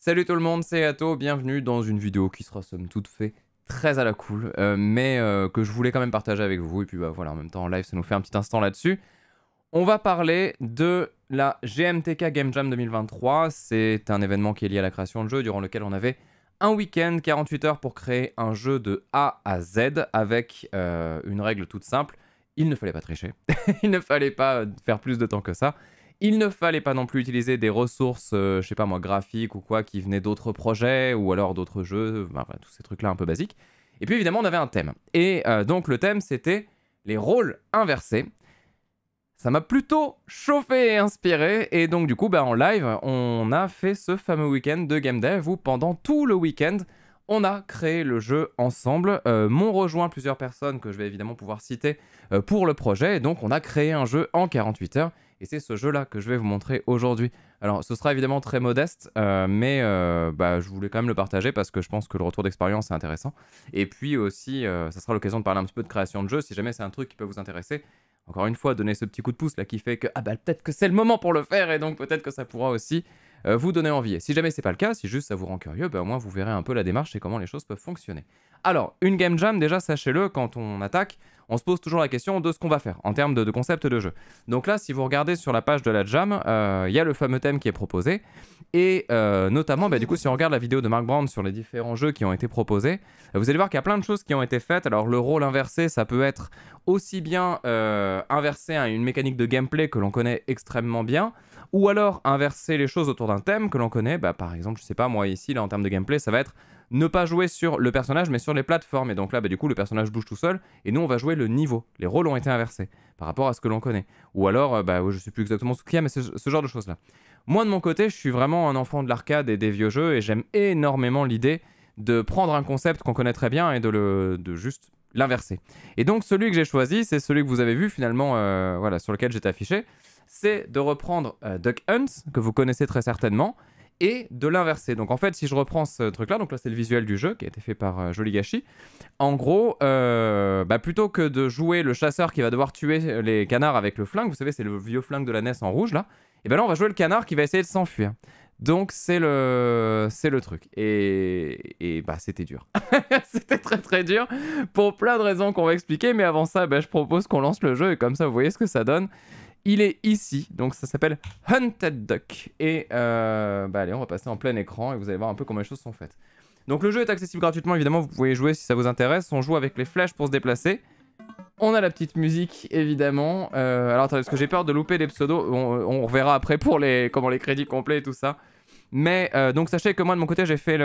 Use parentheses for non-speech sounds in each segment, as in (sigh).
Salut tout le monde, c'est Ato, bienvenue dans une vidéo qui sera somme toute fait très à la cool, euh, mais euh, que je voulais quand même partager avec vous, et puis bah voilà, en même temps en live ça nous fait un petit instant là-dessus. On va parler de la GMTK Game Jam 2023, c'est un événement qui est lié à la création de jeux, durant lequel on avait un week-end, 48 heures pour créer un jeu de A à Z, avec euh, une règle toute simple, il ne fallait pas tricher, (laughs) il ne fallait pas faire plus de temps que ça, il ne fallait pas non plus utiliser des ressources, je euh, je sais pas moi, graphiques ou quoi, qui venaient d'autres projets ou alors d'autres jeux, enfin tous ces trucs-là un peu basiques. Et puis évidemment, on avait un thème. Et euh, donc le thème, c'était les rôles inversés. Ça m'a plutôt chauffé et inspiré. Et donc du coup, ben, en live, on a fait ce fameux week-end de Game Dev où pendant tout le week-end, on a créé le jeu ensemble. Euh, m'ont rejoint plusieurs personnes que je vais évidemment pouvoir citer pour le projet. Et donc on a créé un jeu en 48 heures et c'est ce jeu-là que je vais vous montrer aujourd'hui. Alors, ce sera évidemment très modeste, euh, mais euh, bah, je voulais quand même le partager parce que je pense que le retour d'expérience est intéressant. Et puis aussi, euh, ça sera l'occasion de parler un petit peu de création de jeu si jamais c'est un truc qui peut vous intéresser. Encore une fois, donnez ce petit coup de pouce là qui fait que ah bah, peut-être que c'est le moment pour le faire et donc peut-être que ça pourra aussi vous donner envie. Et si jamais c'est pas le cas, si juste ça vous rend curieux, bah, au moins vous verrez un peu la démarche et comment les choses peuvent fonctionner. Alors, une game jam, déjà, sachez-le, quand on attaque, on se pose toujours la question de ce qu'on va faire en termes de, concept de jeu. Donc là, si vous regardez sur la page de la jam, euh, il y a le fameux thème qui est proposé. Et euh, notamment, bah, du coup, si on regarde la vidéo de Mark Brown sur les différents jeux qui ont été proposés, vous allez voir qu'il y a plein de choses qui ont été faites. Alors, le rôle inversé, ça peut être aussi bien euh, inverser une mécanique de gameplay que l'on connaît extrêmement bien, ou alors inverser les choses autour d'un thème que l'on connaît. Bah, par exemple, je sais pas, moi ici, là, en termes de gameplay, ça va être ne pas jouer sur le personnage, mais sur les plateformes. Et donc là, bah, du coup, le personnage bouge tout seul, et nous, on va jouer le niveau. Les rôles ont été inversés par rapport à ce que l'on connaît. Ou alors, euh, bah, je ne sais plus exactement ce qu'il y a, mais ce, genre de choses-là. Moi, de mon côté, je suis vraiment un enfant de l'arcade et des vieux jeux, et j'aime énormément l'idée de prendre un concept qu'on connaît très bien et de, le, de juste l'inverser. Et donc, celui que j'ai choisi, c'est celui que vous avez vu finalement, euh, voilà, sur lequel j'étais affiché, c'est de reprendre euh, Duck Hunt, que vous connaissez très certainement, et de l'inverser. Donc en fait, si je reprends ce truc-là, donc là c'est le visuel du jeu qui a été fait par euh, jolie Gachi. en gros, euh, bah, plutôt que de jouer le chasseur qui va devoir tuer les canards avec le flingue, vous savez c'est le vieux flingue de la NES en rouge là, et eh bien là on va jouer le canard qui va essayer de s'enfuir. Donc c'est le c'est le truc et, et bah c'était dur (laughs) c'était très très dur pour plein de raisons qu'on va expliquer mais avant ça bah, je propose qu'on lance le jeu et comme ça vous voyez ce que ça donne il est ici, donc ça s'appelle Hunted Duck. Et euh, bah allez, on va passer en plein écran et vous allez voir un peu comment les choses sont faites. Donc le jeu est accessible gratuitement, évidemment, vous pouvez jouer si ça vous intéresse. On joue avec les flèches pour se déplacer. On a la petite musique, évidemment. Euh, alors attendez, parce que j'ai peur de louper les pseudos. On, reverra après pour les, comment les crédits complets et tout ça. Mais euh, donc sachez que moi de mon côté j'ai fait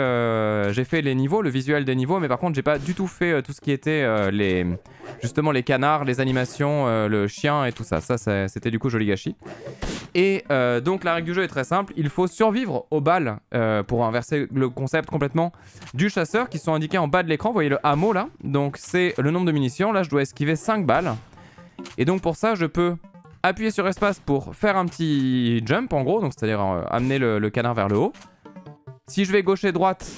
fait les niveaux, le visuel des niveaux, mais par contre j'ai pas du tout fait euh, tout ce qui était euh, les justement les canards, les animations, le chien et tout ça. Ça, c'était du coup joli gâchis. Et donc la règle du jeu est très simple, il faut survivre aux balles pour inverser le concept complètement du chasseur qui sont indiqués en bas de l'écran. Vous voyez le hameau là, donc c'est le nombre de munitions. Là je dois esquiver 5 balles. Et donc pour ça je peux appuyer sur espace pour faire un petit jump en gros, donc c'est-à-dire euh, amener le, canard vers le haut. Si je vais gauche et droite,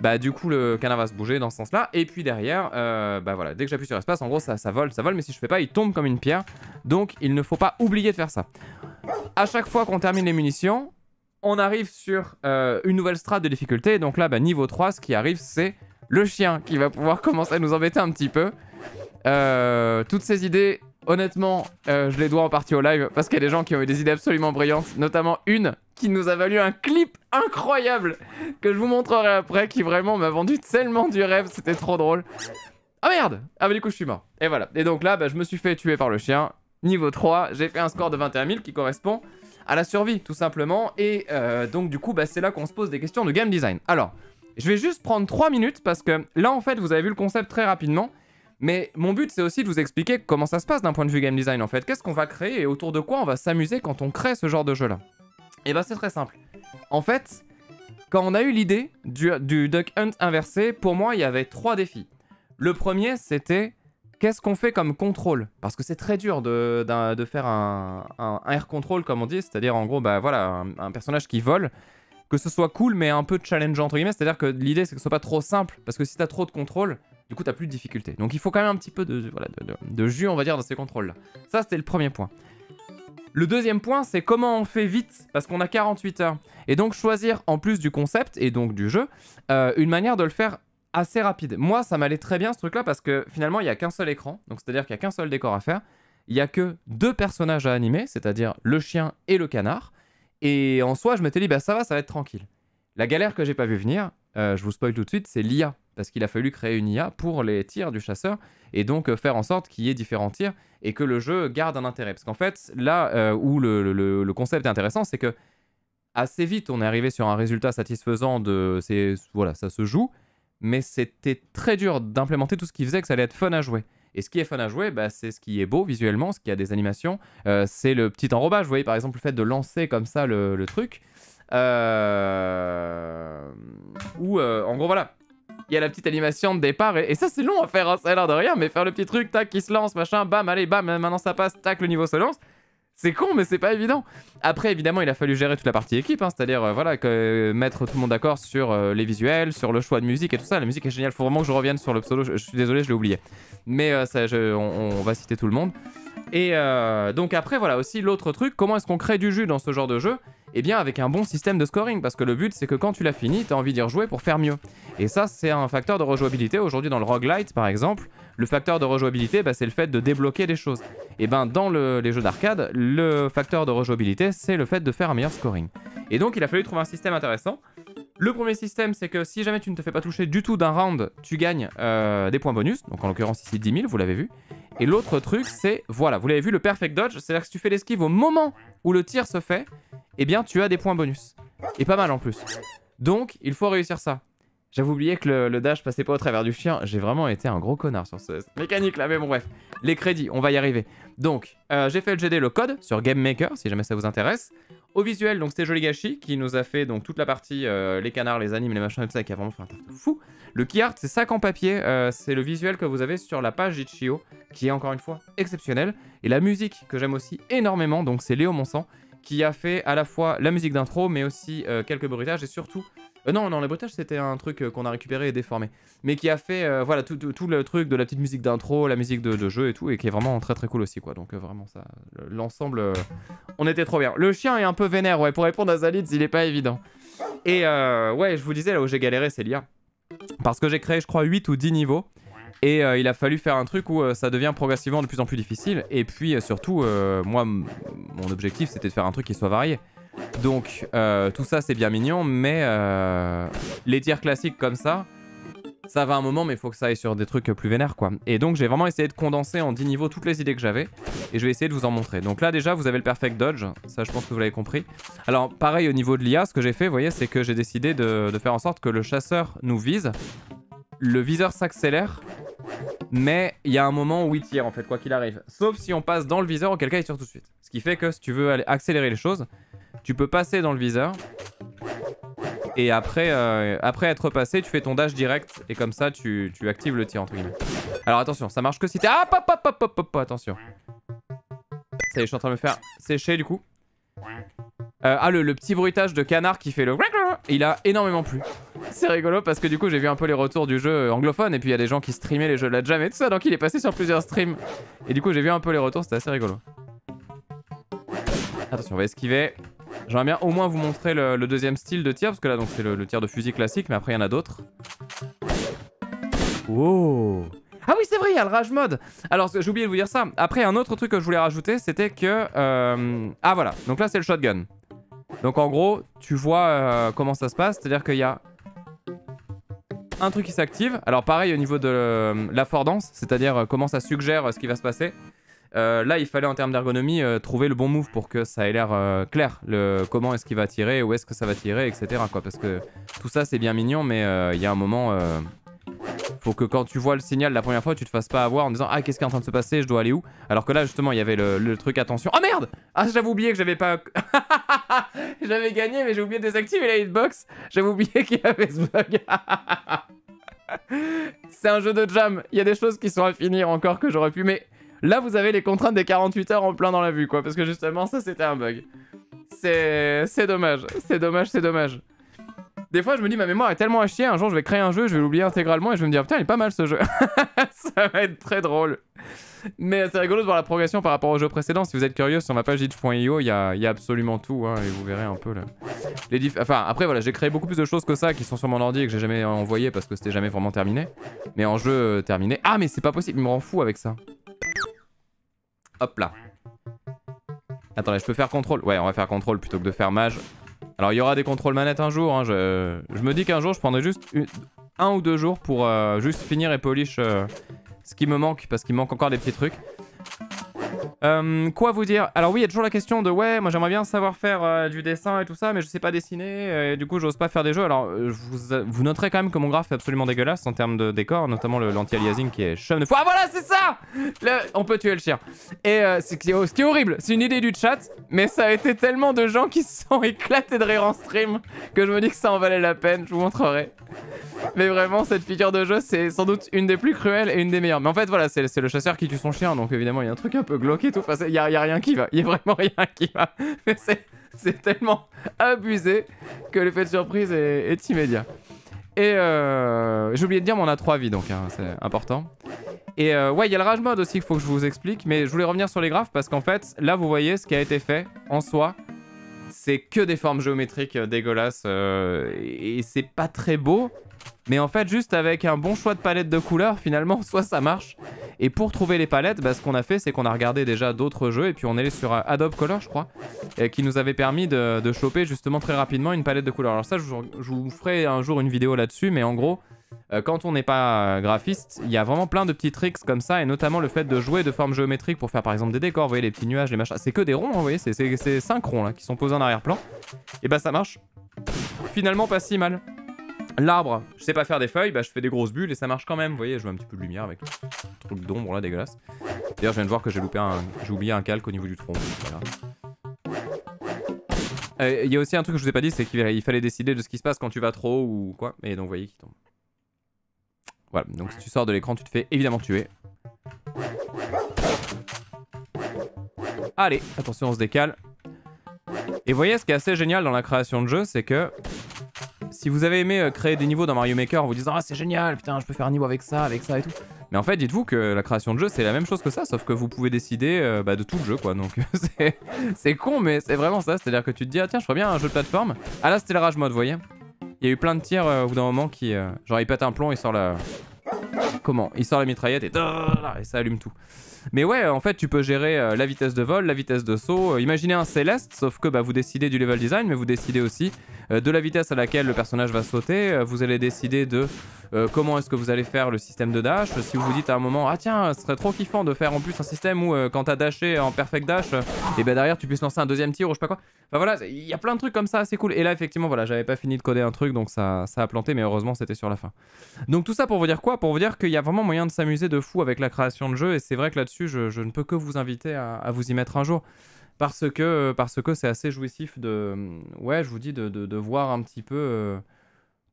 bah du coup le canard va se bouger dans ce sens-là. Et puis derrière, euh, bah voilà, dès que j'appuie sur espace, en gros ça, vole, ça vole, mais si je fais pas, il tombe comme une pierre. Donc il ne faut pas oublier de faire ça. À chaque fois qu'on termine les munitions, on arrive sur euh, une nouvelle strate de difficulté. Donc là, bah, niveau 3, ce qui arrive, c'est le chien qui va pouvoir (laughs) commencer à nous embêter un petit peu. toutes ces idées Honnêtement, euh, je les dois en partie au live parce qu'il y a des gens qui ont eu des idées absolument brillantes, notamment une qui nous a valu un clip incroyable que je vous montrerai après qui vraiment m'a vendu tellement du rêve, c'était trop drôle. Ah merde Ah bah du coup je suis mort. Et voilà. Et donc là, bah, je me suis fait tuer par le chien. Niveau 3, j'ai fait un score de 21 000 qui correspond à la survie tout simplement. Et euh, donc du coup, bah, c'est là qu'on se pose des questions de game design. Alors, je vais juste prendre 3 minutes parce que là en fait, vous avez vu le concept très rapidement. Mais mon but, c'est aussi de vous expliquer comment ça se passe d'un point de vue game design en fait. Qu'est-ce qu'on va créer et autour de quoi on va s'amuser quand on crée ce genre de jeu-là Et eh ben, c'est très simple. En fait, quand on a eu l'idée du, Duck Hunt inversé, pour moi, il y avait trois défis. Le premier, c'était qu'est-ce qu'on fait comme contrôle Parce que c'est très dur de, faire un, air control, comme on dit, c'est-à-dire en gros, bah voilà, un, personnage qui vole, que ce soit cool mais un peu challengeant entre guillemets, c'est-à-dire que l'idée c'est que ce soit pas trop simple, parce que si t'as trop de contrôle, du coup, t'as plus de difficultés. Donc, il faut quand même un petit peu de, de, jus, on va dire, dans ces contrôles-là. Ça, c'était le premier point. Le deuxième point, c'est comment on fait vite, parce qu'on a 48 heures. Et donc, choisir, en plus du concept, et donc du jeu, euh, une manière de le faire assez rapide. Moi, ça m'allait très bien, ce truc-là, parce que finalement, il n'y a qu'un seul écran. Donc, c'est-à-dire qu'il n'y a qu'un seul décor à faire. Il n'y a que deux personnages à animer, c'est-à-dire le chien et le canard. Et en soi, je m'étais dit, bah ça va, ça va être tranquille. La galère que j'ai pas vu venir, euh, je vous spoil tout de suite, c'est l'IA parce qu'il a fallu créer une IA pour les tirs du chasseur et donc euh, faire en sorte qu'il y ait différents tirs et que le jeu garde un intérêt. Parce qu'en fait, là euh, où le, concept est intéressant, c'est que assez vite, on est arrivé sur un résultat satisfaisant de. Voilà, ça se joue, mais c'était très dur d'implémenter tout ce qui faisait que ça allait être fun à jouer. Et ce qui est fun à jouer, bah, c'est ce qui est beau visuellement, ce qui a des animations, euh, c'est le petit enrobage. Vous voyez, par exemple, le fait de lancer comme ça le, truc. Ou, en gros, voilà, il y a la petite animation de départ. Et, ça, c'est long à faire, hein. ça a l'air de rien, mais faire le petit truc, tac, qui se lance, machin, bam, allez, bam, maintenant ça passe, tac, le niveau se lance. C'est con, mais c'est pas évident. Après, évidemment, il a fallu gérer toute la partie équipe, hein, c'est-à-dire euh, voilà, euh, mettre tout le monde d'accord sur euh, les visuels, sur le choix de musique et tout ça. La musique est géniale, faut vraiment que je revienne sur le solo, Je, suis désolé, je l'ai oublié. Mais ça, on, va citer tout le monde. Et euh, donc après, voilà aussi l'autre truc, comment est-ce qu'on crée du jus dans ce genre de jeu Eh bien avec un bon système de scoring, parce que le but c'est que quand tu l'as fini, as envie d'y rejouer pour faire mieux. Et ça c'est un facteur de rejouabilité, aujourd'hui dans le roguelite par exemple, le facteur de rejouabilité bah, c'est le fait de débloquer des choses. Et eh bien dans les jeux d'arcade, le facteur de rejouabilité c'est le fait de faire un meilleur scoring. Et donc il a fallu trouver un système intéressant, le premier système, c'est que si jamais tu ne te fais pas toucher du tout d'un round, tu gagnes euh, des points bonus. Donc en l'occurrence ici 10 000, vous l'avez vu. Et l'autre truc, c'est, voilà, vous l'avez vu, le perfect dodge. C'est-à-dire que si tu fais l'esquive au moment où le tir se fait, eh bien tu as des points bonus. Et pas mal en plus. Donc il faut réussir ça. J'avais oublié que le, dash passait pas au travers du chien. J'ai vraiment été un gros connard sur ce, mécanique là, mais bon bref. Les crédits, on va y arriver. Donc, euh, j'ai fait le GD, le code sur Game Maker, si jamais ça vous intéresse. Au visuel, donc c'était Joli Gâchis qui nous a fait donc toute la partie euh, les canards, les animes, les machins et tout ça, qui a vraiment fait un truc fou. Le key art, c'est ça en papier, euh, c'est le visuel que vous avez sur la page Itchio, qui est encore une fois exceptionnel. Et la musique que j'aime aussi énormément, donc c'est Léo Monsant, qui a fait à la fois la musique d'intro, mais aussi quelques bruitages et surtout euh, non, non, les c'était un truc euh, qu'on a récupéré et déformé. Mais qui a fait, euh, voilà, tout, le truc de la petite musique d'intro, la musique de, jeu et tout, et qui est vraiment très très cool aussi, quoi. Donc vraiment, ça, l'ensemble, on était trop bien. Le chien est un peu vénère, ouais, pour répondre à Zalitz, il est pas évident. Et ouais, je vous disais, là où j'ai galéré, c'est l'IA. Parce que j'ai créé, je crois, 8 ou 10 niveaux. Et il a fallu faire un truc où ça devient progressivement de plus en plus difficile. Et puis surtout, moi, mon objectif c'était de faire un truc qui soit varié. Donc euh, tout ça c'est bien mignon, mais euh, les tirs classiques comme ça, ça va un moment mais il faut que ça aille sur des trucs plus vénères quoi. Et donc j'ai vraiment essayé de condenser en 10 niveaux toutes les idées que j'avais et je vais essayer de vous en montrer. Donc là déjà vous avez le perfect dodge, ça je pense que vous l'avez compris. Alors pareil au niveau de l'IA, ce que j'ai fait vous voyez c'est que j'ai décidé de, de faire en sorte que le chasseur nous vise, le viseur s'accélère mais il y a un moment où il tire en fait, quoi qu'il arrive. Sauf si on passe dans le viseur, auquel cas il tire tout de suite. Ce qui fait que si tu veux accélérer les choses, tu peux passer dans le viseur. Et après, euh, après être passé, tu fais ton dash direct. Et comme ça, tu, actives le tir, entre guillemets. Alors attention, ça marche que si t'es... Ah, pop, pop, pop, pop, pop, attention. Ça y est, je suis en train de me faire sécher, du coup. Euh, ah, le, le, petit bruitage de canard qui fait le... Il a énormément plu. C'est rigolo parce que du coup j'ai vu un peu les retours du jeu anglophone et puis il y a des gens qui streamaient les jeux de la jam et tout ça donc il est passé sur plusieurs streams. Et du coup j'ai vu un peu les retours, c'était assez rigolo. Attention, on va esquiver. J'aimerais bien au moins vous montrer le, deuxième style de tir, parce que là donc c'est le, tir de fusil classique, mais après il y en a d'autres. Wow Ah oui c'est vrai, il y a le rage mode Alors j'ai oublié de vous dire ça. Après un autre truc que je voulais rajouter, c'était que... Euh, ah voilà, donc là c'est le shotgun. Donc en gros, tu vois euh, comment ça se passe, c'est-à-dire qu'il y a un truc qui s'active. Alors pareil au niveau de euh, l'affordance, c'est-à-dire comment ça suggère ce qui va se passer. Euh, là, il fallait en termes d'ergonomie euh, trouver le bon move pour que ça ait l'air euh, clair. Le, comment est-ce qu'il va tirer, où est-ce que ça va tirer, etc. Quoi, parce que tout ça, c'est bien mignon, mais il y a un moment. faut que quand tu vois le signal la première fois, tu te fasses pas avoir en disant Ah, qu'est-ce qui est en train de se passer Je dois aller où Alors que là, justement, il y avait le, le truc attention. Oh merde Ah, j'avais oublié que j'avais pas. (laughs) j'avais gagné, mais j'ai oublié de désactiver la hitbox. J'avais oublié qu'il y avait ce bug. (laughs) c'est un jeu de jam. Il y a des choses qui sont à finir encore que j'aurais pu. Mais Là, vous avez les contraintes des 48 heures en plein dans la vue, quoi. Parce que justement, ça, c'était un bug. C'est... C'est dommage. C'est dommage, c'est dommage. Des fois, je me dis, ma mémoire est tellement à chier, un jour, je vais créer un jeu, je vais l'oublier intégralement, et je vais me dire, putain, il est pas mal, ce jeu. (laughs) ça va être très drôle. Mais c'est rigolo de voir la progression par rapport au jeu précédent. Si vous êtes curieux, sur ma page itch.io, il y, a, absolument tout. Hein, et vous verrez un peu là. Les diff enfin, après, voilà, j'ai créé beaucoup plus de choses que ça qui sont sur mon ordi et que j'ai jamais envoyé parce que c'était jamais vraiment terminé. Mais en jeu euh, terminé. Ah, mais c'est pas possible, il me rend fou avec ça. Hop là. Attendez, je peux faire contrôle Ouais, on va faire contrôle plutôt que de faire mage. Alors, il y aura des contrôles manettes un jour. Hein. je... me dis qu'un jour, je prendrai juste un ou deux jours pour euh, juste finir et polish euh, ce qui me manque, parce qu'il manque encore des petits trucs. Euh, quoi vous dire Alors oui, il y a toujours la question de ouais, moi j'aimerais bien savoir faire euh, du dessin et tout ça, mais je sais pas dessiner, et du coup j'ose pas faire des jeux. Alors euh, vous, noterez quand même que mon graphe est absolument dégueulasse en termes de décor, notamment l'anti-aliasing qui est chum de fou. Ah voilà, c'est ça On peut tuer le chien. Et c'est oh, ce qui est horrible, c'est une idée du chat, mais ça a été tellement de gens qui se sont (laughs) éclatés de rire en stream que je me dis que ça en valait la peine, je vous montrerai. (laughs) Mais vraiment, cette figure de jeu, c'est sans doute une des plus cruelles et une des meilleures. Mais en fait, voilà, c'est le chasseur qui tue son chien, donc évidemment, il y a un truc un peu glauque et tout. Enfin, il y, a rien qui va. Il y a vraiment rien qui va. (laughs) Mais c'est tellement abusé que l'effet de surprise est, immédiat. Et euh, j'ai oublié de dire, mais on a trois vies, donc hein, c'est important. Et euh, ouais, il y a le rage mode aussi qu'il faut que je vous explique, mais je voulais revenir sur les graphes parce qu'en fait, là, vous voyez ce qui a été fait en soi c'est que des formes géométriques euh, dégueulasses euh, et c'est pas très beau. Mais en fait, juste avec un bon choix de palette de couleurs, (laughs) finalement, soit ça marche. Et pour trouver les palettes, bah, ce qu'on a fait, c'est qu'on a regardé déjà d'autres jeux et puis on est sur euh, Adobe Color, je crois, qui nous avait permis de, choper justement très rapidement une palette de couleurs. Alors ça, je vous ferai un jour une vidéo là-dessus, mais en gros, euh, quand on n'est pas euh, graphiste, il y a vraiment plein de petits tricks comme ça, et notamment le fait de jouer de formes géométriques pour faire par exemple des décors, vous voyez les petits nuages, les machins, c'est que des ronds, hein, vous voyez, c'est 5 ronds là qui sont posés en arrière-plan, et bah ça marche finalement pas si mal. L'arbre, je sais pas faire des feuilles, bah je fais des grosses bulles et ça marche quand même, vous voyez, je vois un petit peu de lumière avec le truc d'ombre là dégueulasse. D'ailleurs je viens de voir que j'ai loupé un. j'ai oublié un calque au niveau du tronc. Euh, il y a aussi un truc que je vous ai pas dit, c'est qu'il fallait décider de ce qui se passe quand tu vas trop ou quoi. Et donc, vous voyez qui tombe. Voilà, donc si tu sors de l'écran, tu te fais évidemment tuer. Allez, attention, on se décale. Et vous voyez, ce qui est assez génial dans la création de jeu, c'est que si vous avez aimé euh, créer des niveaux dans Mario Maker en vous disant Ah, c'est génial, putain, je peux faire un niveau avec ça, avec ça et tout. Mais en fait, dites-vous que la création de jeu, c'est la même chose que ça, sauf que vous pouvez décider euh, bah, de tout le jeu, quoi. Donc, (laughs) c'est con, mais c'est vraiment ça. C'est-à-dire que tu te dis Ah, tiens, je ferais bien un jeu de plateforme. Ah, là, c'était le rage mode, vous voyez il y a eu plein de tirs euh, au bout d'un moment qui. Euh, genre, il pète un plomb, il sort la. Comment Il sort la mitraillette et. Et ça allume tout. Mais ouais, en fait, tu peux gérer euh, la vitesse de vol, la vitesse de saut. Euh, imaginez un Céleste, sauf que bah, vous décidez du level design, mais vous décidez aussi euh, de la vitesse à laquelle le personnage va sauter. vous allez décider de comment est-ce que vous allez faire le système de dash. Si vous vous dites à un moment, ah tiens, ce serait trop kiffant de faire en plus un système où quand t'as dashé en perfect dash, et ben derrière tu puisses lancer un deuxième tir ou je sais pas quoi. Enfin voilà, il y a plein de trucs comme ça, c'est cool. Et là effectivement, voilà, j'avais pas fini de coder un truc donc ça, ça a planté, mais heureusement c'était sur la fin. Donc tout ça pour vous dire quoi Pour vous dire qu'il y a vraiment moyen de s'amuser de fou avec la création de jeu et c'est vrai que là je, ne peux que vous inviter à, vous y mettre un jour. Parce que euh, parce que c'est assez jouissif de euh, ouais je vous dis de, voir un petit peu euh,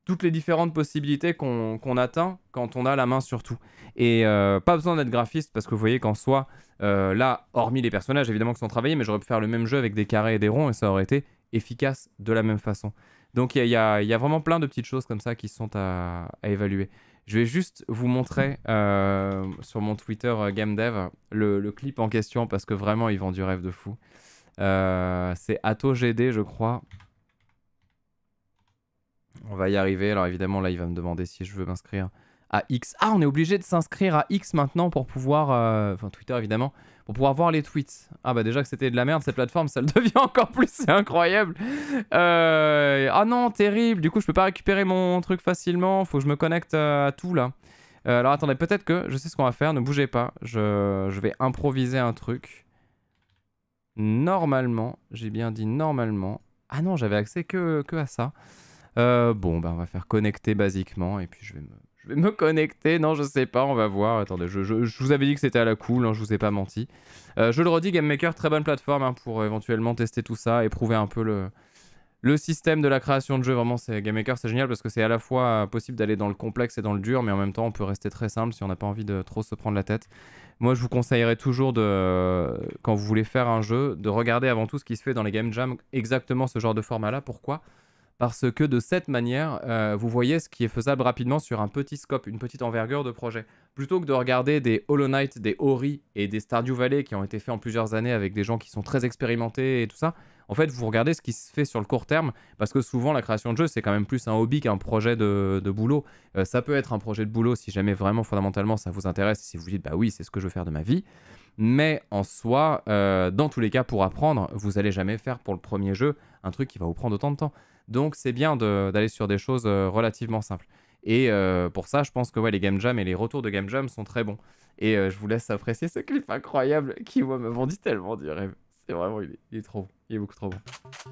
toutes les différentes possibilités qu'on atteint quand on a la main sur tout et pas besoin d'être graphiste parce que vous voyez qu'en soi là hormis les personnages évidemment qui sont travaillés mais j'aurais pu faire le même jeu avec des carrés et des ronds et ça aurait été efficace de la même façon donc il y, a, vraiment plein de petites choses comme ça qui sont à, à évaluer. Je vais juste vous montrer euh, sur mon Twitter euh, GameDev le, le, clip en question parce que vraiment ils vendent du rêve de fou. Euh, c'est AtoGD, je crois. On va y arriver. Alors évidemment, là, il va me demander si je veux m'inscrire à X. Ah, on est obligé de s'inscrire à X maintenant pour pouvoir... Enfin, Twitter, évidemment pour pouvoir voir les tweets. Ah bah déjà que c'était de la merde cette plateforme, ça le (laughs) devient encore plus, c'est incroyable. Euh, ah non, terrible, du coup je peux pas récupérer mon truc facilement, faut que je me connecte à tout là. Euh, alors attendez, peut-être que je sais ce qu'on va faire, ne bougez pas, je, vais improviser un truc. Normalement, j'ai bien dit normalement. Ah non, j'avais accès que, à ça. Euh, bon, bah on va faire connecter basiquement et puis je vais me je vais me connecter. Non, je sais pas, on va voir. Attendez, je, vous avais dit que c'était à la cool, hein, je vous ai pas menti. Euh, je le redis, Game Maker, très bonne plateforme hein, pour éventuellement tester tout ça et prouver un peu le, le système de la création de jeu, Vraiment, c'est Game Maker, c'est génial parce que c'est à la fois possible d'aller dans le complexe et dans le dur, mais en même temps, on peut rester très simple si on n'a pas envie de trop se prendre la tête. Moi, je vous conseillerais toujours, de, quand vous voulez faire un jeu, de regarder avant tout ce qui se fait dans les game jams, exactement ce genre de format-là. Pourquoi parce que de cette manière, euh, vous voyez ce qui est faisable rapidement sur un petit scope, une petite envergure de projet. Plutôt que de regarder des Hollow Knight, des Ori et des Stardew Valley qui ont été faits en plusieurs années avec des gens qui sont très expérimentés et tout ça, en fait, vous regardez ce qui se fait sur le court terme, parce que souvent, la création de jeu, c'est quand même plus un hobby qu'un projet de, boulot. Euh, ça peut être un projet de boulot si jamais vraiment fondamentalement ça vous intéresse, si vous dites, bah oui, c'est ce que je veux faire de ma vie. Mais en soi, euh, dans tous les cas, pour apprendre, vous allez jamais faire pour le premier jeu un truc qui va vous prendre autant de temps. Donc c'est bien d'aller sur des choses euh, relativement simples. Et euh, pour ça, je pense que ouais, les game jams et les retours de game jams sont très bons. Et euh, je vous laisse apprécier ce clip incroyable qui moi, me vendit tellement du rêve. C'est vraiment, il est, trop bon. Il est beaucoup trop bon.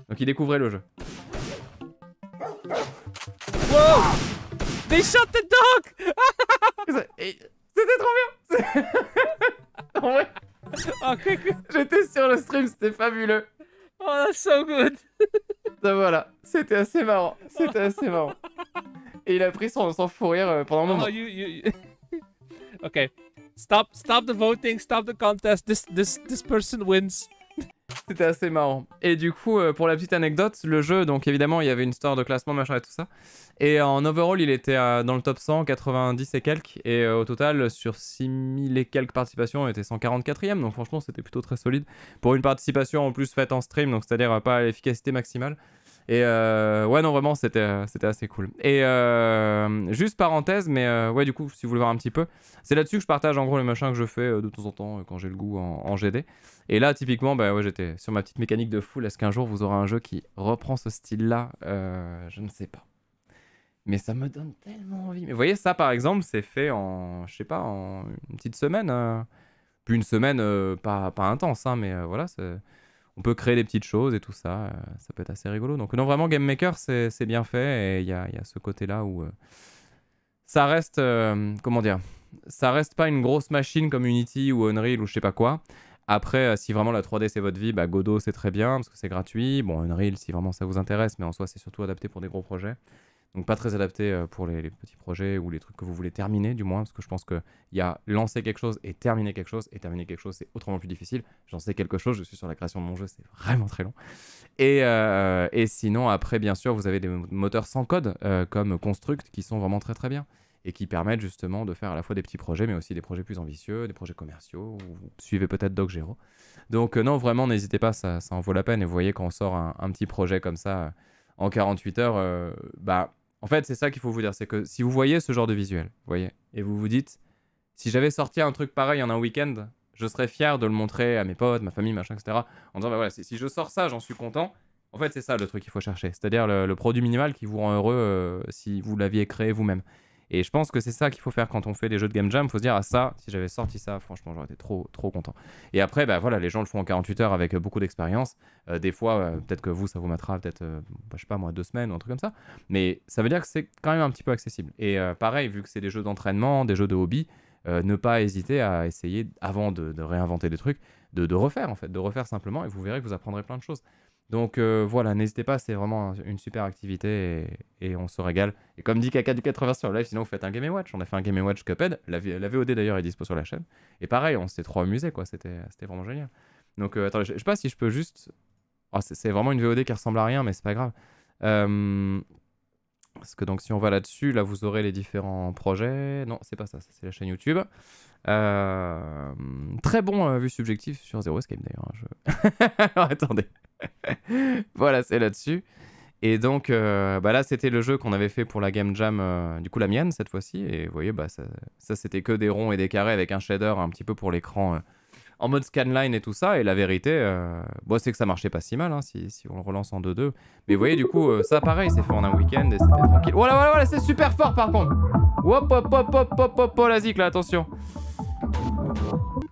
Donc il découvrait le jeu. Wow They shot the dog C'était trop bien (laughs) oh, J'étais sur le stream, c'était fabuleux Oh, that's so good ah, voilà, c'était assez marrant. C'était assez marrant. Et il a pris son, sans fou rire euh, pendant un moment. Oh, (laughs) ok. Stop, stop the voting, stop the contest. This, this, this person wins. C'était assez marrant. Et du coup, euh, pour la petite anecdote, le jeu, donc évidemment, il y avait une histoire de classement, machin et tout ça. Et en overall, il était dans le top 100, 90 et quelques. Et euh, au total, sur 6000 et quelques participations, il était 144 e Donc franchement, c'était plutôt très solide. Pour une participation en plus faite en stream, donc c'est-à-dire euh, pas à l'efficacité maximale. Et euh, ouais, non, vraiment, c'était, euh, c'était assez cool. Et euh, juste parenthèse, mais ouais, du coup, si vous voulez voir un petit peu, c'est là-dessus que je partage en gros les machins que je fais de temps en temps quand j'ai le goût en, GD. Et là, typiquement, bah ouais, j'étais sur ma petite mécanique de foule. Est-ce qu'un jour vous aurez un jeu qui reprend ce style-là Je ne sais pas. Mais ça me donne tellement envie. Mais vous voyez, ça par exemple, c'est fait en, je sais pas, en une petite semaine. Plus une semaine, pas, pas intense, hein, mais voilà, c'est on peut créer des petites choses et tout ça. Euh, ça peut être assez rigolo. Donc, non, vraiment, Game Maker, c'est bien fait. Et il y a, ce côté-là où euh, ça reste, euh, comment dire, ça reste pas une grosse machine comme Unity ou Unreal ou je sais pas quoi. Après, si vraiment la 3D c'est votre vie, bah Godot c'est très bien parce que c'est gratuit. Bon, Unreal si vraiment ça vous intéresse, mais en soi c'est surtout adapté pour des gros projets. Donc pas très adapté euh, pour les, petits projets ou les trucs que vous voulez terminer du moins, parce que je pense qu'il y a lancer quelque chose et terminer quelque chose, et terminer quelque chose c'est autrement plus difficile. J'en sais quelque chose, je suis sur la création de mon jeu, c'est vraiment très long. Et, euh, sinon après bien sûr vous avez des moteurs sans code euh, comme Construct qui sont vraiment très très bien et qui permettent justement de faire à la fois des petits projets, mais aussi des projets plus ambitieux, des projets commerciaux, vous suivez peut-être DocGero. Donc non, vraiment, n'hésitez pas, ça, ça, en vaut la peine. Et vous voyez, quand on sort un petit projet comme ça en 48 heures, bah en fait, c'est ça qu'il faut vous dire, c'est que si vous voyez ce genre de visuel, vous voyez, et vous vous dites, si j'avais sorti un truc pareil en un week-end, je serais fier de le montrer à mes potes, ma famille, machin, etc. En disant, bah voilà, si je sors ça, j'en suis content. En fait, c'est ça le truc qu'il faut chercher, c'est-à-dire le, produit minimal qui vous rend heureux euh, si vous l'aviez créé vous-même. Et je pense que c'est ça qu'il faut faire quand on fait des jeux de game jam. Il faut se dire, ah ça, si j'avais sorti ça, franchement, j'aurais été trop, trop content. Et après, bah voilà, les gens le font en 48 heures avec euh, beaucoup d'expérience. Euh, des fois, euh, peut-être que vous, ça vous mettra peut-être, bah, je sais pas moi, deux semaines ou un truc comme ça. Mais ça veut dire que c'est quand même un petit peu accessible. Et pareil, vu que c'est des jeux d'entraînement, des jeux de hobby, ne pas hésiter à essayer, avant de, réinventer des trucs, de, refaire en fait, de refaire simplement, et vous verrez que vous apprendrez plein de choses. Donc euh, voilà, n'hésitez pas, c'est vraiment une super activité et, on se régale. Et comme dit Kaka du 80 sur le live, sinon vous faites un Game Watch. On a fait un Game Watch Cuphead, la, VOD d'ailleurs est dispo sur la chaîne. Et pareil, on s'est trop amusé quoi, c'était vraiment génial. Donc euh, attendez, je, sais pas si je peux juste. Oh, c'est vraiment une VOD qui ressemble à rien, mais c'est pas grave. Euh... Parce que donc si on va là-dessus, là vous aurez les différents projets. Non, c'est pas ça, ça c'est la chaîne YouTube. Euh, très bon euh, vue subjective sur Zero Escape d'ailleurs. Hein, (laughs) Alors attendez. (laughs) voilà, c'est là-dessus. Et donc euh, bah là c'était le jeu qu'on avait fait pour la Game Jam, du coup la mienne cette fois-ci. Et vous voyez, bah, ça, ça c'était que des ronds et des carrés avec un shader un petit peu pour l'écran en mode scanline et tout ça. Et la vérité, euh, c'est que ça marchait pas si mal hein, si, on le relance en 2-2. Mais vous voyez, du coup, euh, ça pareil, c'est fait en un week-end et c'était tranquille. Voilà, voilà, voilà, c'est super fort par contre. Hop, hop, hop, hop, hop, hop, hop, la zik là, attention.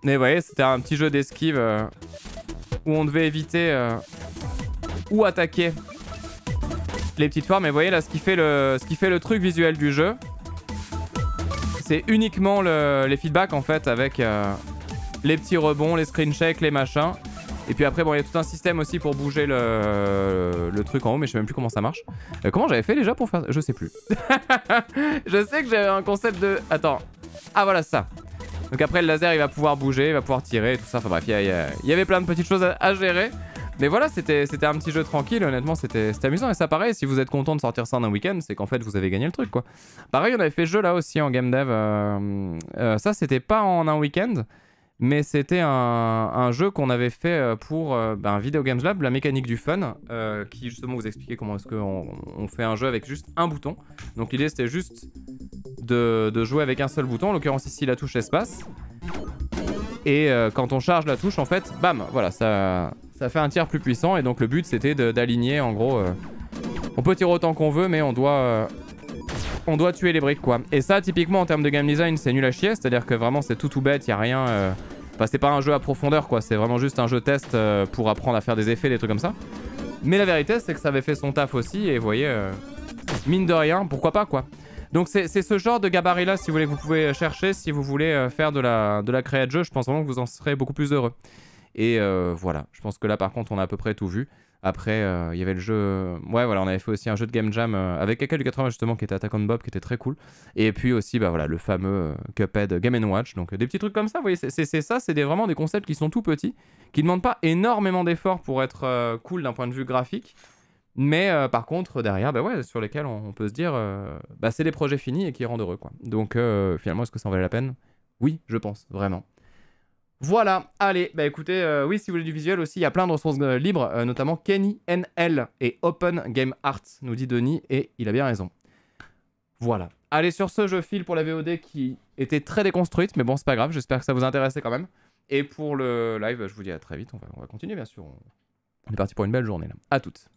Mais vous voyez, c'était un petit jeu d'esquive euh, où on devait éviter ou attaquer les petites formes. Mais vous voyez là, ce qui fait le, ce qui fait le truc visuel du jeu. C'est uniquement les feedbacks en fait avec les petits rebonds, les screen checks, les machins. Et puis après, bon, il y a tout un système aussi pour bouger le, truc en haut, mais je sais même plus comment ça marche. Euh, comment j'avais fait déjà pour faire... Je sais plus. (laughs) je sais que j'avais un concept de... Attends. Ah voilà, ça. Donc après, le laser, il va pouvoir bouger, il va pouvoir tirer, tout ça. Enfin bref, il y, avait plein de petites choses à, gérer. Mais voilà, c'était un petit jeu tranquille, honnêtement, c'était amusant. Et ça, paraît, si vous êtes content de sortir ça en un week-end, c'est qu'en fait, vous avez gagné le truc, quoi. Pareil, on avait fait ce jeu là aussi en game dev. Euh, euh, ça, c'était pas en un week-end mais c'était un, jeu qu'on avait fait euh, pour euh, ben, Video Games Lab, la mécanique du fun, euh, qui justement vous expliquait comment est-ce qu'on on fait un jeu avec juste un bouton. Donc l'idée c'était juste de, jouer avec un seul bouton, en l'occurrence ici la touche espace. Et quand on charge la touche en fait, bam, voilà, ça, ça fait un tiers plus puissant et donc le but c'était d'aligner en gros... on peut tirer autant qu'on veut mais on doit, on doit tuer les briques quoi. Et ça typiquement en termes de game design c'est nul à chier, c'est-à-dire que vraiment c'est tout tout bête, il a rien... Euh... Enfin c'est pas un jeu à profondeur quoi, c'est vraiment juste un jeu test euh, pour apprendre à faire des effets, des trucs comme ça. Mais la vérité c'est que ça avait fait son taf aussi et vous voyez, euh, mine de rien, pourquoi pas quoi. Donc c'est ce genre de gabarit là si vous voulez que vous pouvez chercher, si vous voulez euh, faire de la, de la créa de jeu, je pense vraiment que vous en serez beaucoup plus heureux. Et voilà, je pense que là par contre on a à peu près tout vu. Après, euh, il y avait le jeu. Euh, ouais, voilà, on avait fait aussi un jeu de Game Jam euh, avec quelqu'un du 80 justement qui était Attack on Bob, qui était très cool. Et puis aussi, bah voilà, le fameux Cuphead Game Watch. Donc des petits trucs comme ça, vous voyez, c'est ça, c'est vraiment des concepts qui sont tout petits, qui ne demandent pas énormément d'efforts pour être cool d'un point de vue graphique. Mais par contre, derrière, bah ouais, sur lesquels on, peut se dire, bah, c'est des projets finis et qui rendent heureux. Quoi. Donc finalement, est-ce que ça en valait la peine Oui, je pense, vraiment. Voilà, allez, bah écoutez, euh, oui, si vous voulez du visuel aussi, il y a plein de ressources euh, libres, euh, notamment Kenny NL et Open Game Art, nous dit Denis, et il a bien raison. Voilà. Allez, sur ce, je file pour la VOD qui était très déconstruite, mais bon, c'est pas grave, j'espère que ça vous intéressait quand même. Et pour le live, je vous dis à très vite, on va, on va continuer bien sûr. On est parti pour une belle journée là. À toutes.